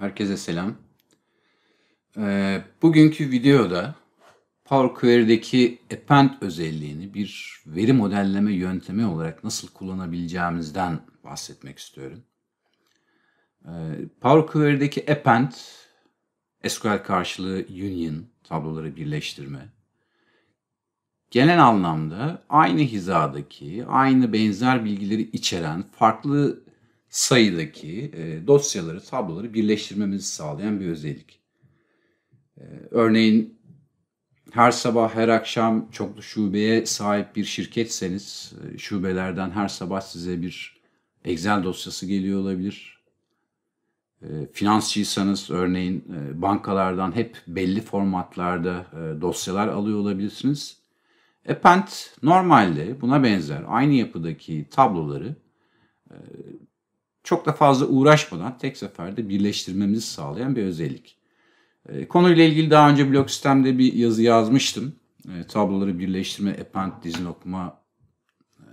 Herkese selam. Ee, bugünkü videoda Power Query'deki append özelliğini bir veri modelleme yöntemi olarak nasıl kullanabileceğimizden bahsetmek istiyorum. Ee, Power Query'deki append, SQL karşılığı union, tabloları birleştirme. Genel anlamda aynı hizadaki, aynı benzer bilgileri içeren farklı sayıdaki e, dosyaları, tabloları birleştirmemizi sağlayan bir özellik. E, örneğin her sabah, her akşam çoklu şubeye sahip bir şirketseniz, e, şubelerden her sabah size bir Excel dosyası geliyor olabilir. finansçıysanız örneğin bankalardan hep belli formatlarda dosyalar alıyor olabilirsiniz. Append normalde buna benzer aynı yapıdaki tabloları çok da fazla uğraşmadan tek seferde birleştirmemizi sağlayan bir özellik. E, konuyla ilgili daha önce blog sistemde bir yazı yazmıştım. E, tabloları birleştirme, append dizin okuma e,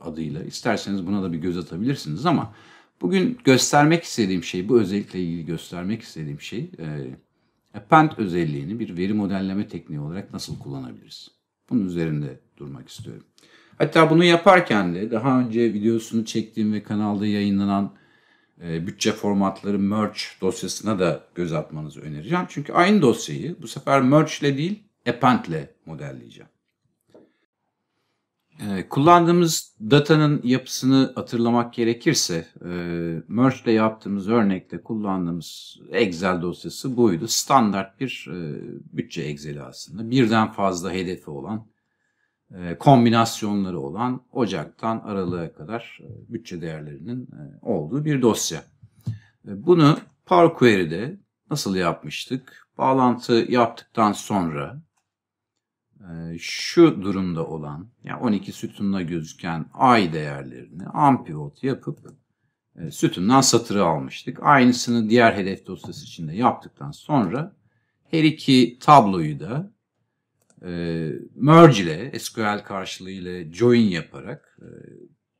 adıyla. İsterseniz buna da bir göz atabilirsiniz ama bugün göstermek istediğim şey, bu özellikle ilgili göstermek istediğim şey append özelliğini bir veri modelleme tekniği olarak nasıl kullanabiliriz? Bunun üzerinde durmak istiyorum. Hatta bunu yaparken de daha önce videosunu çektiğim ve kanalda yayınlanan e, bütçe formatları merge dosyasına da göz atmanızı önereceğim. Çünkü aynı dosyayı bu sefer merge ile değil append ile modelleyeceğim. E, kullandığımız datanın yapısını hatırlamak gerekirse e, merge ile yaptığımız örnekte kullandığımız Excel dosyası buydu. Standart bir bütçe Excel'i aslında. Birden fazla hedefi olan e, kombinasyonları olan Ocak'tan Aralık'a kadar e, bütçe değerlerinin e, olduğu bir dosya. Bunu Power Query'de nasıl yapmıştık? Bağlantı yaptıktan sonra şu durumda olan yani 12 sütunla gözüken ay değerlerini ampivot yapıp sütundan satırı almıştık. Aynısını diğer hedef dosyası içinde yaptıktan sonra her iki tabloyu da e, merge ile SQL karşılığı ile join yaparak e,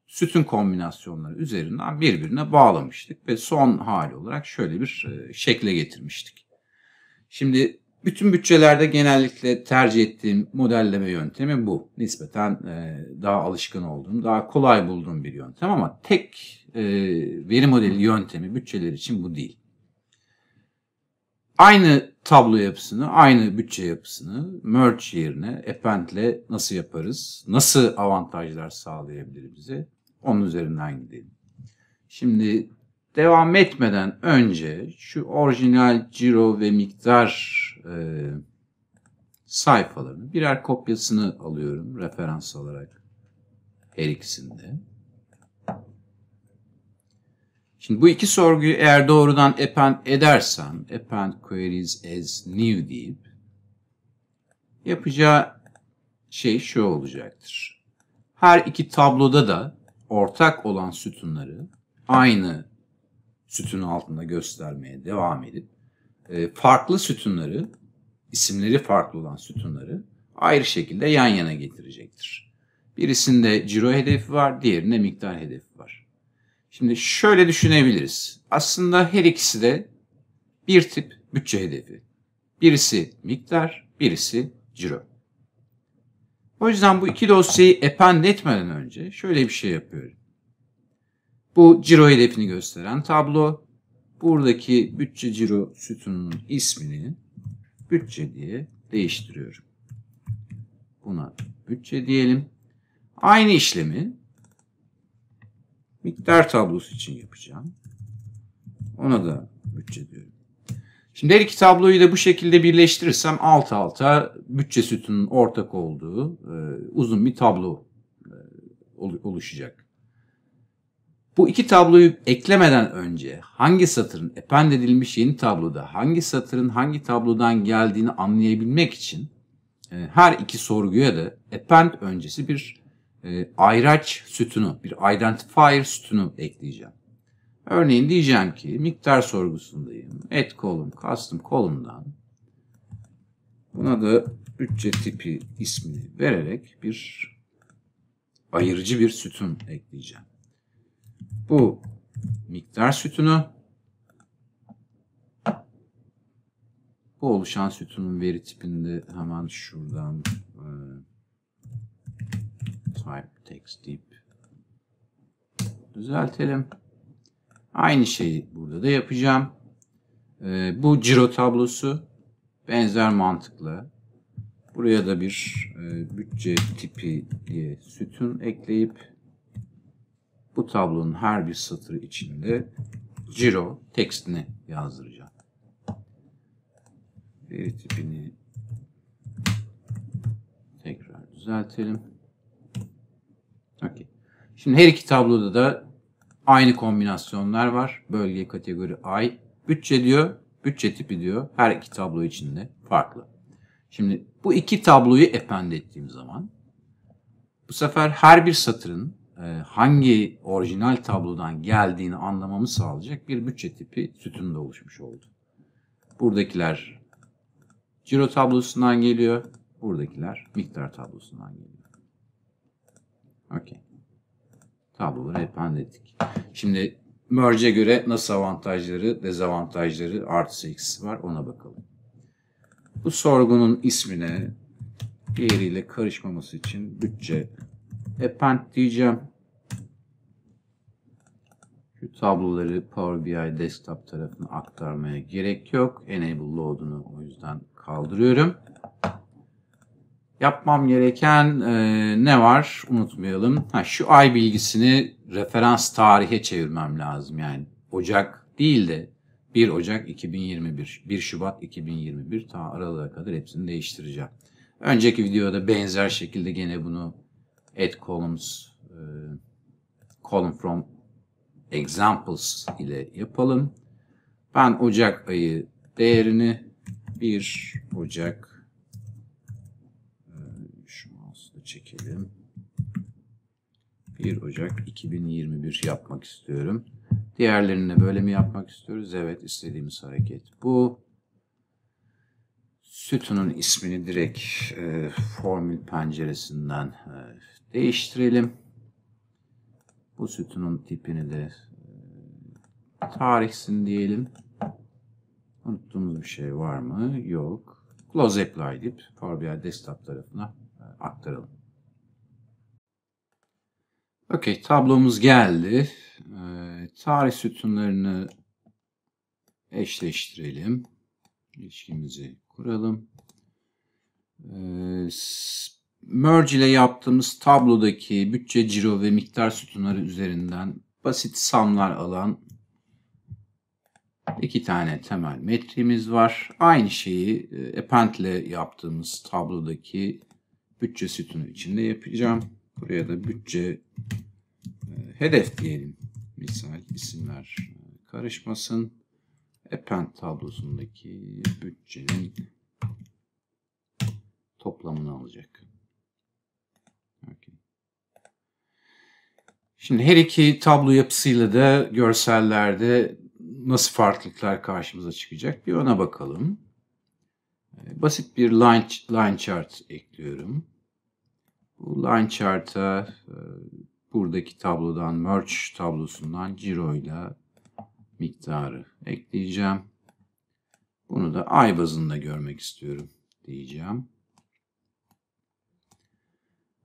sütun kombinasyonları üzerinden birbirine bağlamıştık ve son hali olarak şöyle bir e, şekle getirmiştik. Şimdi bütün bütçelerde genellikle tercih ettiğim modelleme yöntemi bu. Nispeten daha alışkın olduğum, daha kolay bulduğum bir yöntem ama tek veri modeli yöntemi bütçeler için bu değil. Aynı tablo yapısını, aynı bütçe yapısını merge yerine append'le nasıl yaparız? Nasıl avantajlar sağlayabilir bize? Onun üzerinden gidelim. Şimdi devam etmeden önce şu orijinal ciro ve miktar e, sayfalarını birer kopyasını alıyorum referans olarak her ikisinde. Şimdi bu iki sorguyu eğer doğrudan append edersem, append queries as new deyip yapacağı şey şu olacaktır. Her iki tabloda da ortak olan sütunları aynı sütun altında göstermeye devam edip e, farklı sütunları, isimleri farklı olan sütunları ayrı şekilde yan yana getirecektir. Birisinde ciro hedefi var, diğerinde miktar hedefi var. Şimdi şöyle düşünebiliriz. Aslında her ikisi de bir tip bütçe hedefi. Birisi miktar, birisi ciro. O yüzden bu iki dosyayı append etmeden önce şöyle bir şey yapıyorum. Bu ciro hedefini gösteren tablo. Buradaki bütçe ciro sütununun ismini bütçe diye değiştiriyorum. Buna bütçe diyelim. Aynı işlemi Miktar tablosu için yapacağım. Ona da bütçe diyorum. Şimdi her iki tabloyu da bu şekilde birleştirirsem alt alta bütçe sütunun ortak olduğu e, uzun bir tablo e, oluşacak. Bu iki tabloyu eklemeden önce hangi satırın append edilmiş yeni tabloda hangi satırın hangi tablodan geldiğini anlayabilmek için e, her iki sorguya da epend öncesi bir e, ayraç sütunu, bir identifier sütunu ekleyeceğim. Örneğin diyeceğim ki miktar sorgusundayım. Et kolum, custom kolumdan buna da bütçe tipi ismini vererek bir ayırıcı bir sütun ekleyeceğim. Bu miktar sütunu bu oluşan sütunun veri tipinde hemen şuradan e, file text deyip düzeltelim. Aynı şeyi burada da yapacağım. Ee, bu ciro tablosu benzer mantıkla. Buraya da bir e, bütçe tipi diye sütun ekleyip bu tablonun her bir satırı içinde ciro tekstini yazdıracağım. Veri tipini tekrar düzeltelim. Şimdi her iki tabloda da aynı kombinasyonlar var. Bölge, kategori, ay. Bütçe diyor, bütçe tipi diyor. Her iki tablo içinde farklı. Şimdi bu iki tabloyu append ettiğim zaman bu sefer her bir satırın e, hangi orijinal tablodan geldiğini anlamamı sağlayacak bir bütçe tipi sütunda oluşmuş oldu. Buradakiler ciro tablosundan geliyor. Buradakiler miktar tablosundan geliyor. Okey tabloları hep hallettik. Şimdi merge'e göre nasıl avantajları, dezavantajları, artısı eksisi var ona bakalım. Bu sorgunun ismine diğeriyle karışmaması için bütçe append diyeceğim. Şu tabloları Power BI desktop tarafına aktarmaya gerek yok. Enable load'unu o yüzden kaldırıyorum. Yapmam gereken e, ne var unutmayalım. Ha, şu ay bilgisini referans tarihe çevirmem lazım. Yani Ocak değil de 1 Ocak 2021, 1 Şubat 2021 ta aralığa kadar hepsini değiştireceğim. Önceki videoda benzer şekilde gene bunu add columns, e, column from examples ile yapalım. Ben Ocak ayı değerini 1 Ocak çekelim. 1 Ocak 2021 yapmak istiyorum. Diğerlerine böyle mi yapmak istiyoruz? Evet istediğimiz hareket bu. Sütunun ismini direkt e, formül penceresinden e, değiştirelim. Bu sütunun tipini de e, tarihsin diyelim. Unuttuğumuz bir şey var mı? Yok. Close apply deyip Power BI desktop tarafına e, aktaralım. Okey tablomuz geldi. Ee, tarih sütunlarını eşleştirelim. İlişkimizi kuralım. Ee, merge ile yaptığımız tablodaki bütçe, ciro ve miktar sütunları üzerinden basit samlar alan iki tane temel metrimiz var. Aynı şeyi e, append ile yaptığımız tablodaki bütçe sütunu içinde yapacağım. Buraya da bütçe e, hedef diyelim. Misal isimler e, karışmasın. Append tablosundaki bütçenin toplamını alacak. Şimdi her iki tablo yapısıyla da görsellerde nasıl farklılıklar karşımıza çıkacak bir ona bakalım. E, basit bir line, line chart ekliyorum. Bu line chart'a e, buradaki tablodan merge tablosundan ciro ile miktarı ekleyeceğim. Bunu da ay bazında görmek istiyorum diyeceğim.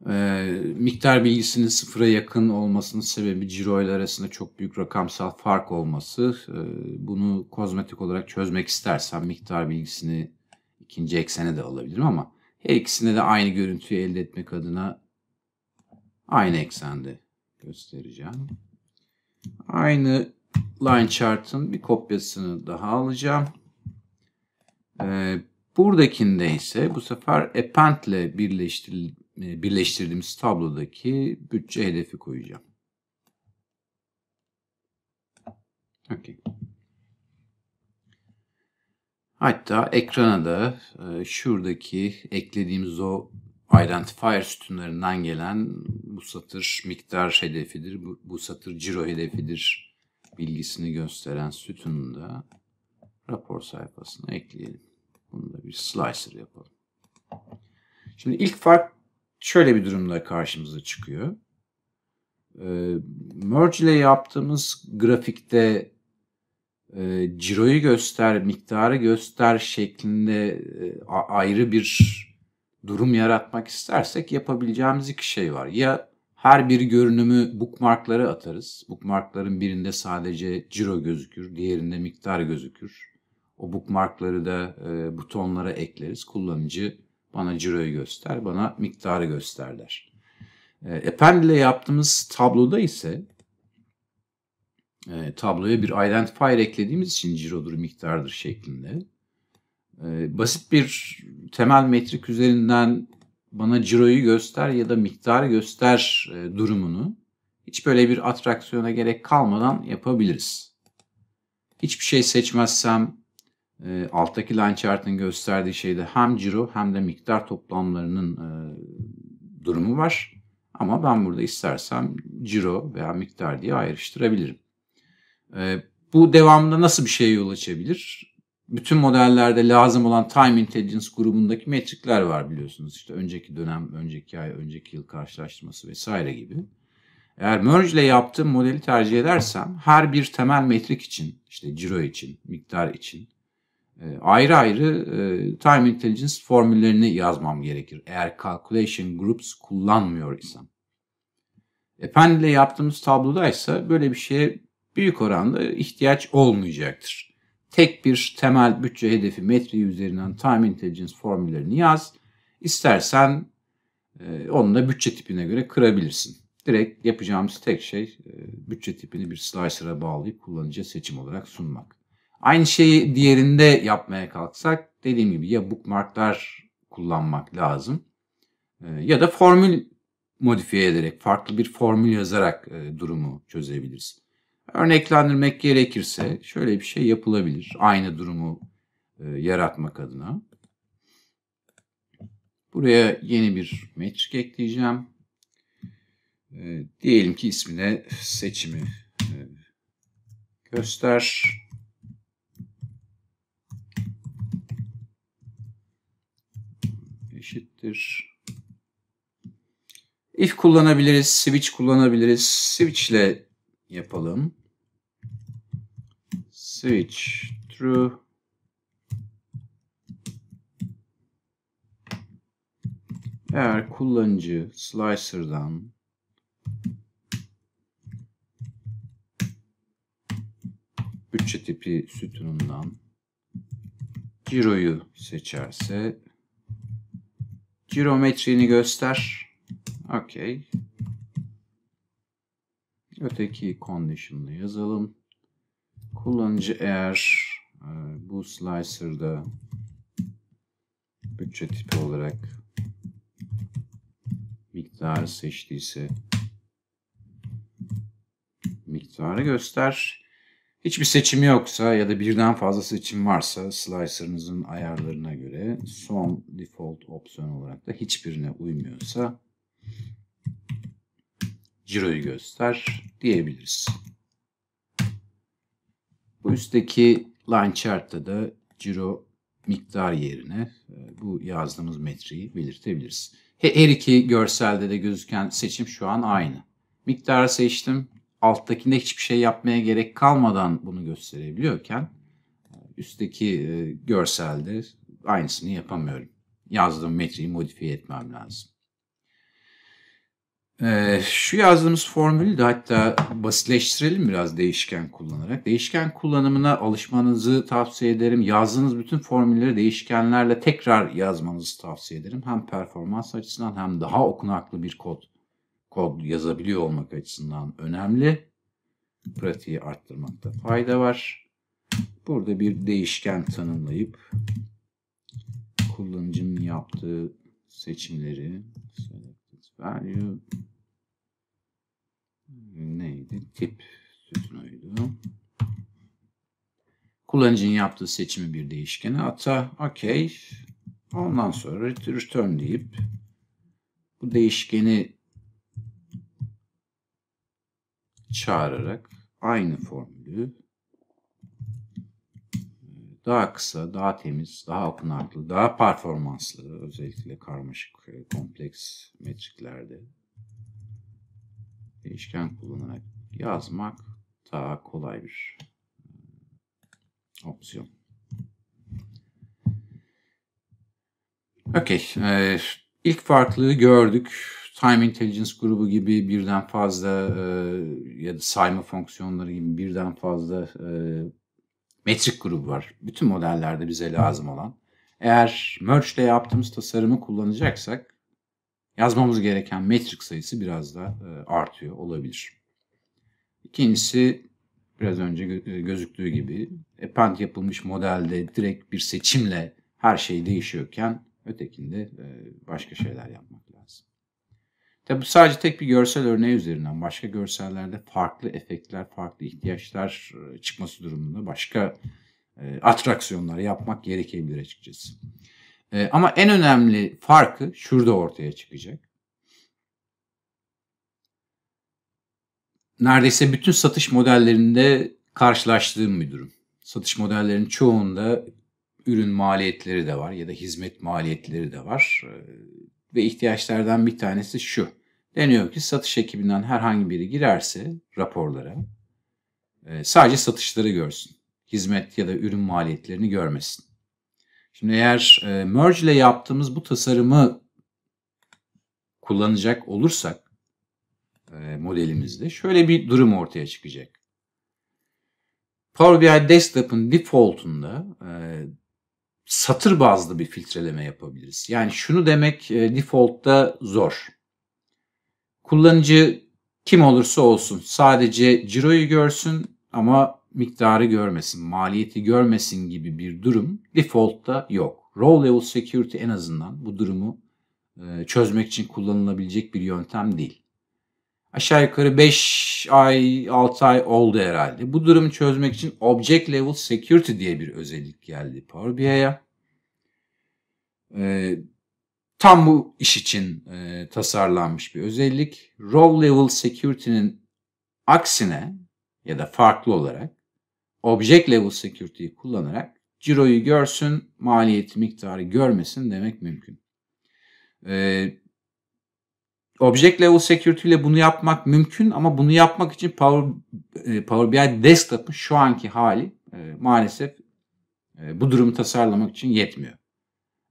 Ee, miktar bilgisinin sıfıra yakın olmasının sebebi ciro ile arasında çok büyük rakamsal fark olması. Ee, bunu kozmetik olarak çözmek istersen miktar bilgisini ikinci eksene de alabilirim ama her ikisinde de aynı görüntüyü elde etmek adına aynı eksende göstereceğim. Aynı line chart'ın bir kopyasını daha alacağım. Ee, buradakinde ise bu sefer append ile birleştiril e, birleştirdiğimiz tablodaki bütçe hedefi koyacağım. Okay. Hatta ekrana da e, şuradaki eklediğimiz o identifier sütunlarından gelen bu satır miktar hedefidir, bu, bu satır ciro hedefidir bilgisini gösteren sütunu da rapor sayfasına ekleyelim. Bunu da bir slicer yapalım. Şimdi ilk fark şöyle bir durumda karşımıza çıkıyor. E, merge ile yaptığımız grafikte e, ciroyu göster, miktarı göster şeklinde e, ayrı bir durum yaratmak istersek yapabileceğimiz iki şey var. Ya her bir görünümü bookmarklara atarız. Bookmarkların birinde sadece ciro gözükür, diğerinde miktar gözükür. O bookmarkları da e, butonlara ekleriz. Kullanıcı bana ciroyu göster, bana miktarı göster der. E, Append ile yaptığımız tabloda ise e, tabloya bir identifier eklediğimiz için cirodur miktardır şeklinde. E, basit bir temel metrik üzerinden bana ciroyu göster ya da miktar göster e, durumunu hiç böyle bir atraksiyona gerek kalmadan yapabiliriz. Hiçbir şey seçmezsem e, alttaki line chart'ın gösterdiği şeyde hem ciro hem de miktar toplamlarının e, durumu var. Ama ben burada istersem ciro veya miktar diye ayrıştırabilirim. Ee, bu devamında nasıl bir şeye yol açabilir? Bütün modellerde lazım olan time intelligence grubundaki metrikler var biliyorsunuz. İşte önceki dönem, önceki ay, önceki yıl karşılaştırması vesaire gibi. Eğer merge ile yaptığım modeli tercih edersem her bir temel metrik için, işte ciro için, miktar için e, ayrı ayrı e, time intelligence formüllerini yazmam gerekir. Eğer calculation groups kullanmıyor isem. Append e, ile yaptığımız tabloda ise böyle bir şeye büyük oranda ihtiyaç olmayacaktır. Tek bir temel bütçe hedefi metri üzerinden time intelligence formüllerini yaz. İstersen e, onu da bütçe tipine göre kırabilirsin. Direkt yapacağımız tek şey e, bütçe tipini bir slicer'a bağlayıp kullanıcıya seçim olarak sunmak. Aynı şeyi diğerinde yapmaya kalksak dediğim gibi ya bookmarklar kullanmak lazım e, ya da formül modifiye ederek farklı bir formül yazarak durumu çözebiliriz. Örneklendirmek gerekirse şöyle bir şey yapılabilir aynı durumu e, yaratmak adına. Buraya yeni bir metrik ekleyeceğim. E, diyelim ki ismine seçimi e, göster. Eşittir. If kullanabiliriz, switch kullanabiliriz. Switch ile yapalım. Switch true Eğer kullanıcı slicer'dan bütçe tipi sütunundan ciroyu seçerse cirometriğini göster. Okey. Öteki condition'ını yazalım. Kullanıcı eğer e, bu slicer'da bütçe tipi olarak miktar seçtiyse miktarı göster. Hiçbir seçim yoksa ya da birden fazla seçim varsa slicer'ınızın ayarlarına göre son default opsiyon olarak da hiçbirine uymuyorsa ciroyu göster diyebiliriz. Bu üstteki line chart'ta da ciro miktar yerine e, bu yazdığımız metriği belirtebiliriz. Her iki görselde de gözüken seçim şu an aynı. Miktarı seçtim. Alttakinde hiçbir şey yapmaya gerek kalmadan bunu gösterebiliyorken e, üstteki e, görselde aynısını yapamıyorum. Yazdığım metriği modifiye etmem lazım. Ee, şu yazdığımız formülü de hatta basitleştirelim biraz değişken kullanarak. Değişken kullanımına alışmanızı tavsiye ederim. Yazdığınız bütün formülleri değişkenlerle tekrar yazmanızı tavsiye ederim. Hem performans açısından hem daha okunaklı bir kod kod yazabiliyor olmak açısından önemli. Pratiği arttırmakta fayda var. Burada bir değişken tanımlayıp kullanıcının yaptığı seçimleri value neydi? Tip sütunuydu. Kullanıcının yaptığı seçimi bir değişkene ata. Okey. Ondan sonra return deyip bu değişkeni çağırarak aynı formülü daha kısa, daha temiz, daha okunaklı, daha performanslı özellikle karmaşık, e, kompleks metriklerde değişken kullanarak yazmak daha kolay bir e, opsiyon. Okey. Ee, ilk farklılığı gördük. Time Intelligence grubu gibi birden fazla e, ya da sayma fonksiyonları gibi birden fazla e, metrik grubu var. Bütün modellerde bize lazım olan. Eğer merge ile yaptığımız tasarımı kullanacaksak yazmamız gereken metrik sayısı biraz da e, artıyor olabilir. İkincisi biraz önce e, gözüktüğü gibi e, append yapılmış modelde direkt bir seçimle her şey değişiyorken ötekinde başka şeyler yapmak Tabi sadece tek bir görsel örneği üzerinden. Başka görsellerde farklı efektler, farklı ihtiyaçlar e, çıkması durumunda başka e, atraksiyonlar yapmak gerekebilir açıkçası. E, ama en önemli farkı şurada ortaya çıkacak. Neredeyse bütün satış modellerinde karşılaştığım bir durum. Satış modellerinin çoğunda ürün maliyetleri de var ya da hizmet maliyetleri de var. E, ve ihtiyaçlardan bir tanesi şu. Deniyor ki satış ekibinden herhangi biri girerse raporlara e, sadece satışları görsün. Hizmet ya da ürün maliyetlerini görmesin. Şimdi eğer e, merge ile yaptığımız bu tasarımı kullanacak olursak e, modelimizde şöyle bir durum ortaya çıkacak. Power BI Desktop'ın default'unda satır bazlı bir filtreleme yapabiliriz. Yani şunu demek e, default'ta zor. Kullanıcı kim olursa olsun sadece ciroyu görsün ama miktarı görmesin, maliyeti görmesin gibi bir durum default'ta yok. Role level security en azından bu durumu e, çözmek için kullanılabilecek bir yöntem değil. Aşağı yukarı 5 ay 6 ay oldu herhalde. Bu durumu çözmek için Object Level Security diye bir özellik geldi Power BI'ye. Ee, tam bu iş için e, tasarlanmış bir özellik. Role Level Security'nin aksine ya da farklı olarak Object Level Security'yi kullanarak ciroyu görsün, maliyeti miktarı görmesin demek mümkün. Ee, Object Level Security ile bunu yapmak mümkün ama bunu yapmak için Power, e, Power BI Desktop'ın şu anki hali e, maalesef e, bu durumu tasarlamak için yetmiyor.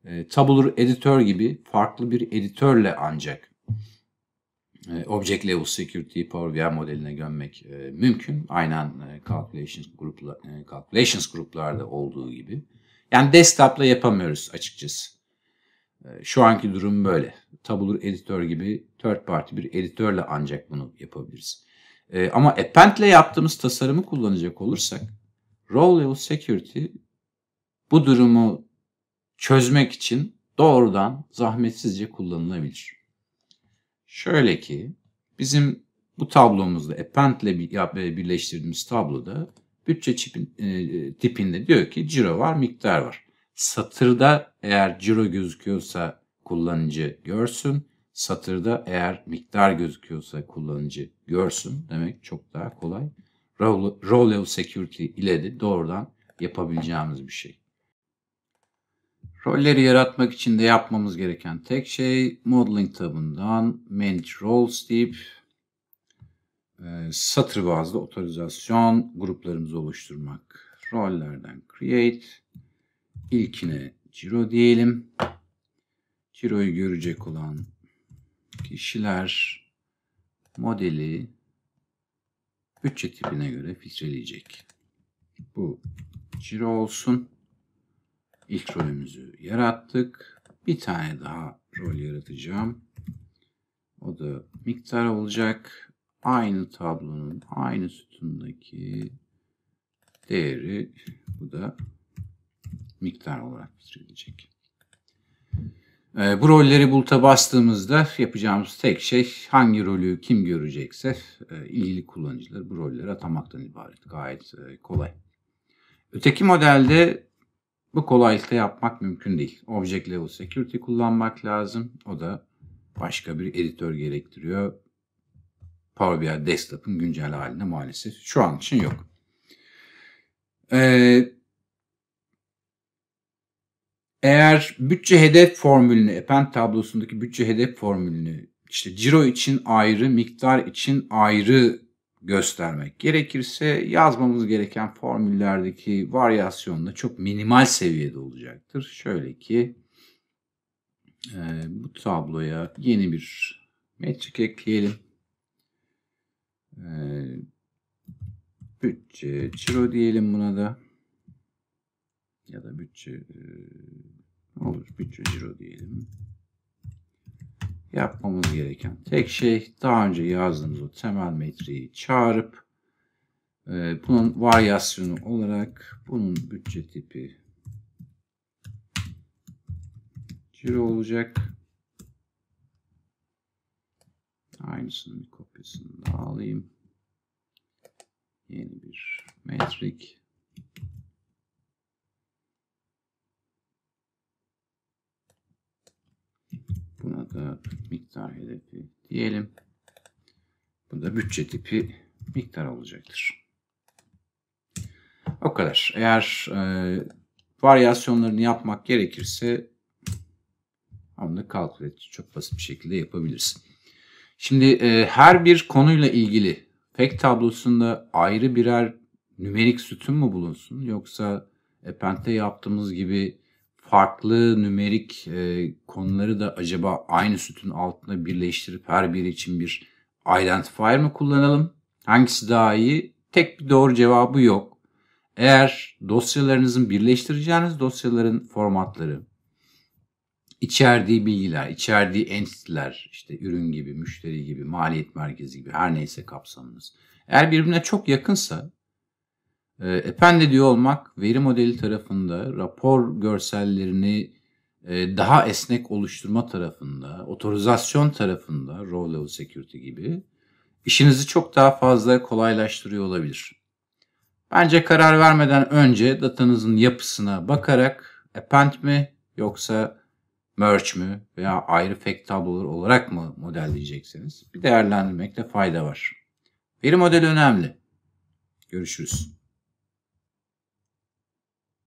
E, Tabular Editor gibi farklı bir editörle ancak Object Level Security Power BI modeline gömmek mümkün. Aynen calculations, grupla, calculations gruplarda olduğu gibi. Yani desktop'la yapamıyoruz açıkçası. Ee, şu anki durum böyle. Tabulur editör gibi third party bir editörle ancak bunu yapabiliriz. E, ama append'le yaptığımız tasarımı kullanacak olursak role level security bu durumu çözmek için doğrudan zahmetsizce kullanılabilir. Şöyle ki bizim bu tablomuzda append ile e, birleştirdiğimiz tabloda bütçe e, e, tipinde diyor ki ciro var, miktar var. Satırda eğer ciro gözüküyorsa kullanıcı görsün. Satırda eğer miktar gözüküyorsa kullanıcı görsün demek çok daha kolay. level Security ile de doğrudan yapabileceğimiz bir şey. Rolleri yaratmak için de yapmamız gereken tek şey Modeling tabından Manage Roles deyip e, satır bazlı otorizasyon gruplarımızı oluşturmak. Rollerden Create İlkine ciro diyelim. Ciroyu görecek olan kişiler modeli bütçe tipine göre filtreleyecek. Bu ciro olsun. İlk rolümüzü yarattık. Bir tane daha rol yaratacağım. O da miktar olacak. Aynı tablonun aynı sütundaki değeri bu da miktar olarak bitirilecek. E, ee, bu rolleri buluta bastığımızda yapacağımız tek şey hangi rolü kim görecekse e, ilgili kullanıcıları bu rolleri atamaktan ibaret. Gayet e, kolay. Öteki modelde bu kolaylıkla yapmak mümkün değil. Object level security kullanmak lazım. O da başka bir editör gerektiriyor. Power BI Desktop'ın güncel haline maalesef şu an için yok. Ee, eğer bütçe hedef formülünü, epen tablosundaki bütçe hedef formülünü işte ciro için ayrı, miktar için ayrı göstermek gerekirse yazmamız gereken formüllerdeki varyasyon da çok minimal seviyede olacaktır. Şöyle ki e, bu tabloya yeni bir metrik ekleyelim. E, bütçe, ciro diyelim buna da ya da bütçe e, olur bütçe ciro diyelim. Yapmamız gereken tek şey daha önce yazdığımız o temel metriği çağırıp e, bunun varyasyonu olarak bunun bütçe tipi ciro olacak. Aynısının kopyasını da alayım. Yeni bir metrik. Buna da miktar hedefi diyelim. Bu da bütçe tipi miktar olacaktır. O kadar. Eğer e, varyasyonlarını yapmak gerekirse onu da kalkületici çok basit bir şekilde yapabilirsin. Şimdi e, her bir konuyla ilgili pek tablosunda ayrı birer nümerik sütun mu bulunsun yoksa Append'de yaptığımız gibi farklı nümerik e, konuları da acaba aynı sütun altında birleştirip her biri için bir identifier mi kullanalım? Hangisi daha iyi? Tek bir doğru cevabı yok. Eğer dosyalarınızın birleştireceğiniz dosyaların formatları, içerdiği bilgiler, içerdiği entitler, işte ürün gibi, müşteri gibi, maliyet merkezi gibi her neyse kapsamınız. Eğer birbirine çok yakınsa append ee, ediyor olmak veri modeli tarafında rapor görsellerini e, daha esnek oluşturma tarafında, otorizasyon tarafında, role level security gibi işinizi çok daha fazla kolaylaştırıyor olabilir. Bence karar vermeden önce datanızın yapısına bakarak append mi yoksa merge mi veya ayrı fact tablolar olarak mı modelleyeceksiniz? Bir değerlendirmekte fayda var. Veri modeli önemli. Görüşürüz.